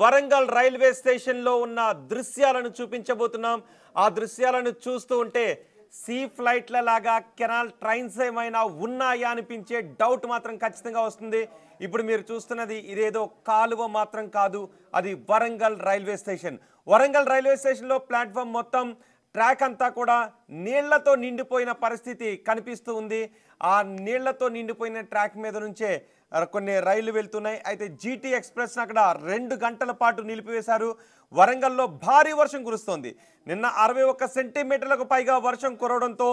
Warangal railway స్టేషన్లో ఉన్న దృశ్యాలను చూపించబోతున్నాం ఆ దృశ్యాలను చూస్తూ ఉంటే సీ ఫ్లైట్ల లాగా కెనాల్ ట్రైన్స్ ఏమైనా ఉన్నాయా అనిపించే డౌట్ మాత్రం ఖచ్చితంగా వస్తుంది ఇప్పుడు మీరు చూస్తున్నది ఇదేదో కాలువ మాత్రం కాదు అది Warangal railway station Warangal railway స్టేషన్లో ప్లాట్ఫామ్ మొత్తం ట్రాక్ అంతా కూడా నీళ్లతో నిండిపోయిన పరిస్థితి కనిపిస్తూ ఉంది ఆ నీళ్లతో నిండిపోయిన ట్రాక్ మీద నుంచే కొన్ని రైళ్లు వెళ్తున్నాయి అయితే జీటీ ఎక్స్ప్రెస్ అక్కడ రెండు గంటల పాటు నిలిపివేశారు వరంగల్లో భారీ వర్షం కురుస్తోంది నిన్న అరవై ఒక్క సెంటీమీటర్లకు పైగా వర్షం కురవడంతో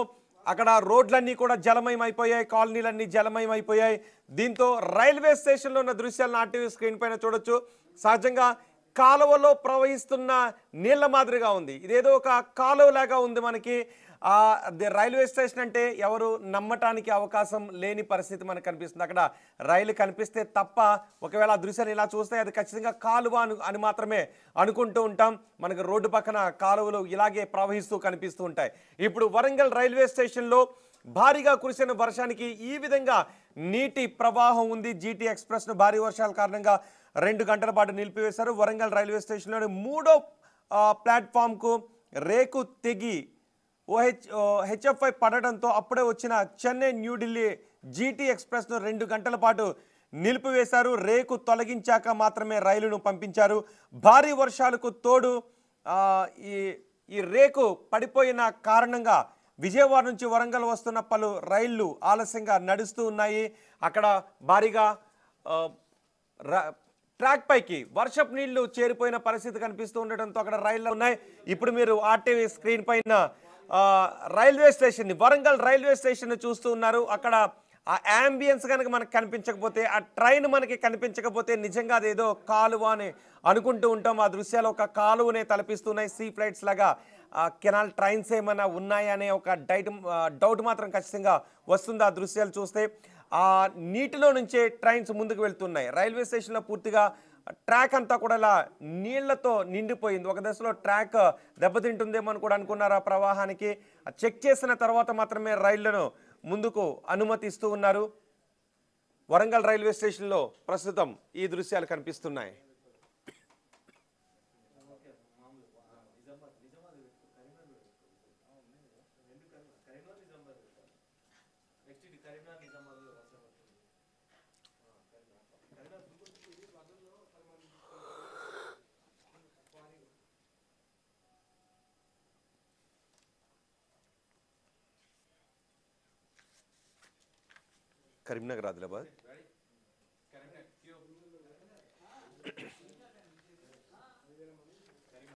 అక్కడ రోడ్లన్నీ కూడా జలమయం అయిపోయాయి కాలనీలన్నీ జలమయం అయిపోయాయి దీంతో రైల్వే స్టేషన్లో ఉన్న దృశ్యాలను ఆర్టీవీ స్క్రీన్ పైన చూడొచ్చు సహజంగా కాలువలో ప్రవహిస్తున్న నీళ్ల మాదిరిగా ఉంది ఇదేదో ఒక కాలువలాగా ఉంది మనకి రైల్వే స్టేషన్ అంటే ఎవరు నమ్మటానికి అవకాశం లేని పరిస్థితి మనకు కనిపిస్తుంది అక్కడ రైలు కనిపిస్తే తప్ప ఒకవేళ ఆ దృశ్యాన్ని ఇలా చూస్తే అది ఖచ్చితంగా కాలువ అని మాత్రమే అనుకుంటూ ఉంటాం మనకు రోడ్డు పక్కన కాలువలు ఇలాగే ప్రవహిస్తూ కనిపిస్తూ ఉంటాయి ఇప్పుడు వరంగల్ రైల్వే స్టేషన్లో భారీగా కురిసిన వర్షానికి ఈ విధంగా నీటి ప్రవాహం ఉంది జీటీ ఎక్స్ప్రెస్ను భారీ వర్షాల కారణంగా రెండు గంటల పాటు నిలిపివేశారు వరంగల్ రైల్వే స్టేషన్లోని మూడో ప్లాట్ఫామ్కు రేకు తెగి ఓహెచ్ హెచ్ఎఫ్ఐ పడడంతో అప్పుడే వచ్చిన చెన్నై న్యూఢిల్లీ జీటీ ఎక్స్ప్రెస్ను రెండు గంటల పాటు నిలిపివేశారు రేకు తొలగించాక మాత్రమే రైలును పంపించారు భారీ వర్షాలకు తోడు ఈ ఈ రేకు పడిపోయిన కారణంగా విజయవాడ నుంచి వరంగల్ వస్తున్న పలు రైళ్లు ఆలస్యంగా నడుస్తూ ఉన్నాయి అక్కడ భారీగా ట్రాక్ పైకి వర్షపు నీళ్లు చేరిపోయిన పరిస్థితి కనిపిస్తూ ఉండటంతో అక్కడ రైళ్లు ఉన్నాయి ఇప్పుడు మీరు ఆర్టీవీ స్క్రీన్ పైన రైల్వే స్టేషన్ని వరంగల్ రైల్వే స్టేషన్ చూస్తూ ఉన్నారు అక్కడ ఆ యాంబియన్స్ కనుక మనకు కనిపించకపోతే ఆ ట్రైన్ మనకి కనిపించకపోతే నిజంగా అదేదో కాలువ అని అనుకుంటూ ఉంటాం ఆ దృశ్యాలు ఒక కాలువనే తలపిస్తున్నాయి సీ ఫ్లైట్స్ లాగా కెనాల్ ట్రైన్స్ ఏమైనా ఉన్నాయనే ఒక డైట్ డౌట్ మాత్రం ఖచ్చితంగా వస్తుంది ఆ దృశ్యాలు చూస్తే ఆ నీటిలో నుంచే ట్రైన్స్ ముందుకు వెళ్తున్నాయి రైల్వే స్టేషన్లో పూర్తిగా ట్రాక్ అంతా కూడా ఇలా నీళ్లతో నిండిపోయింది ఒక దశలో ట్రాక్ దెబ్బతింటుందేమో అని కూడా అనుకున్నారు ఆ ప్రవాహానికి చెక్ చేసిన తర్వాత మాత్రమే రైళ్లను ముందుకు అనుమతిస్తూ ఉన్నారు వరంగల్ రైల్వే స్టేషన్లో ప్రస్తుతం ఈ దృశ్యాలు కనిపిస్తున్నాయి నిజామాబాద్ కరీంనగర్ ఆదిలాబాద్